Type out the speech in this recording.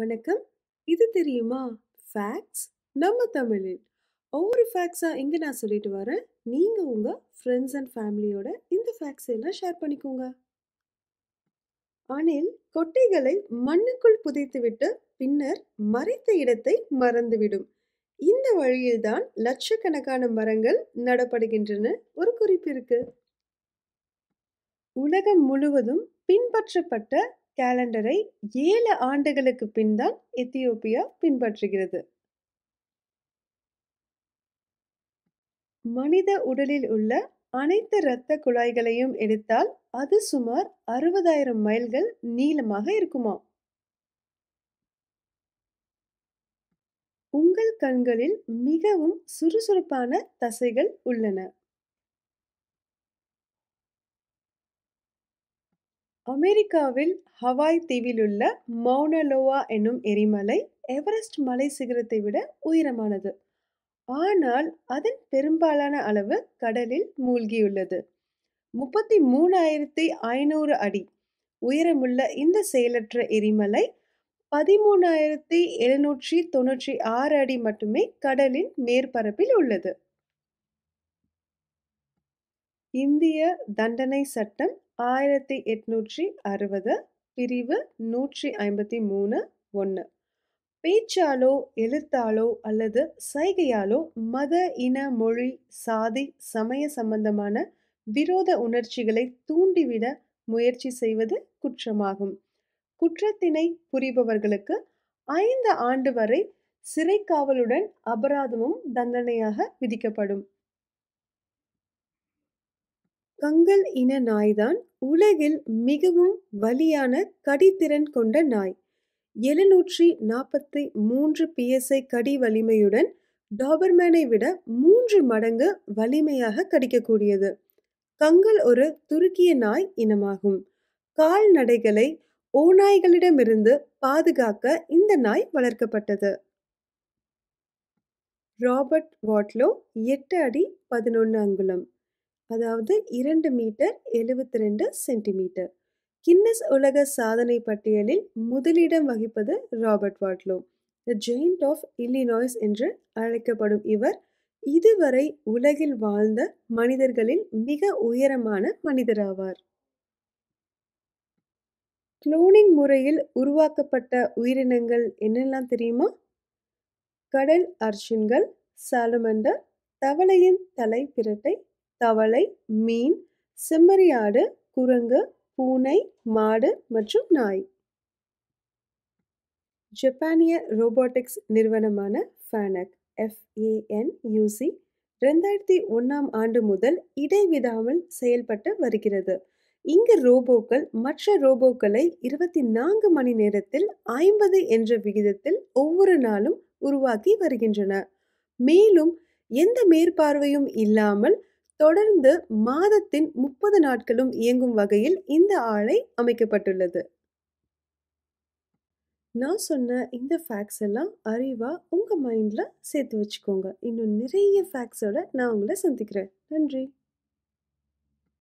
வணக்கம் இது தெரியுமா ஃபேக்ட்ஸ் நம்ம தமிழில் ஒவ்வொரு ஃபேக்ட்ஸாக இங்கே நான் சொல்லிட்டு வரேன் நீங்கள் உங்கள் ஃப்ரெண்ட்ஸ் அண்ட் ஃபேமிலியோட இந்த ஃபேக்ட்ஸ் எல்லாம் ஷேர் பண்ணிக்கோங்க அணில் கொட்டைகளை மண்ணுக்குள் புதைத்துவிட்டு பின்னர் மறைத்த இடத்தை மறந்துவிடும் இந்த வழியில்தான் லட்சக்கணக்கான மரங்கள் நடப்படுகின்றன ஒரு குறிப்பு இருக்கு உலகம் முழுவதும் பின்பற்றப்பட்ட கேலண்டரை ஏழு ஆண்டுகளுக்கு பின் தான் எத்தியோப்பியா பின்பற்றுகிறது மனித உடலில் உள்ள அனைத்து இரத்த குழாய்களையும் எடுத்தால் அது சுமார் அறுபதாயிரம் மைல்கள் நீளமாக இருக்குமா உங்கள் கண்களில் மிகவும் சுறுசுறுப்பான தசைகள் உள்ளன அமெரிக்காவில் ஹவாய் தீவிலுள்ள மௌனலோவா என்னும் எரிமலை எவரெஸ்ட் மலை சிகரத்தை விட உயரமானது ஆனால் அதன் பெரும்பாலான அளவு கடலில் மூழ்கியுள்ளது முப்பத்தி மூணாயிரத்தி ஐநூறு அடி உயரமுள்ள இந்த செயலற்ற எரிமலை பதிமூணாயிரத்தி எழுநூற்றி தொன்னூற்றி ஆறு அடி மட்டுமே கடலின் மேற்பரப்பில் உள்ளது இந்திய தண்டனை சட்டம் ஆயிரத்தி எட்நூற்றி அறுபது பிரிவு நூற்றி ஐம்பத்தி மூணு ஒன்று பேச்சாலோ எழுத்தாலோ அல்லது சைகையாலோ மத இன மொழி சாதி சமய சம்பந்தமான விரோத உணர்ச்சிகளை தூண்டிவிட முயற்சி செய்வது குற்றமாகும் குற்றத்தினை புரிபவர்களுக்கு ஐந்து ஆண்டு வரை சிறை காவலுடன் அபராதமும் தண்டனையாக விதிக்கப்படும் கங்கல் இன நாய்தான் உலகில் மிகவும் வலியான கடித்திறன் கொண்ட நாய் எழுநூற்றி நாற்பத்தி மூன்று பிஎஸ்ஐ கடி வலிமையுடன் டாபர்மேனை விட மூன்று மடங்கு வலிமையாக கடிக்கக்கூடியது கங்கல் ஒரு துருக்கிய நாய் இனமாகும் கால்நடைகளை ஓநாய்களிடமிருந்து பாதுகாக்க இந்த நாய் வளர்க்கப்பட்டது ராபர்ட் வாட்லோ எட்டு அடி பதினொன்று அங்குலம் அதாவது இரண்டு மீட்டர் எழுபத்தி ரெண்டு சென்டிமீட்டர் கின்னஸ் உலக சாதனை பட்டியலில் முதலிடம் வகிப்பது Robert Wadlow the giant of Illinois என்று அழைக்கப்படும் இவர் இதுவரை உலகில் வாழ்ந்த மனிதர்களில் மிக உயரமான மனிதராவார் குளோனிங் முறையில் உருவாக்கப்பட்ட உயிரினங்கள் என்னெல்லாம் தெரியுமா கடல் அர்ஷின்கள் சாலமண்டர் தவளையின் தலை பிரட்டை தவளை மீன் செம்மறியாடு குரங்கு பூனை மாடு மற்றும் நாய் ஜப்பானிய ரோபோட்டிக்ஸ் நிறுவனமான ஃபேனக் எஃப்ஏஎன்யூசி ரெண்டாயிரத்தி ஒன்றாம் ஆண்டு முதல் இடைவிடாமல் செயல்பட்டு வருகிறது இங்கு ரோபோக்கள் மற்ற ரோபோக்களை இருபத்தி நான்கு மணி நேரத்தில் ஐம்பது என்ற விகிதத்தில் ஒவ்வொரு நாளும் உருவாக்கி வருகின்றன மேலும் எந்த மேற்பார்வையும் இல்லாமல் தொடர்ந்து மாதத்தின் முப்பது நாட்களும் இயங்கும் வகையில் இந்த ஆலை அமைக்கப்பட்டுள்ளது நான் சொன்ன இந்த ஃபேக்ட்ஸ் எல்லாம் அறிவாக உங்கள் மைண்டில் சேர்த்து வச்சுக்கோங்க இன்னும் நிறைய ஃபேக்ட்ஸோட நான் உங்களை சந்திக்கிறேன் நன்றி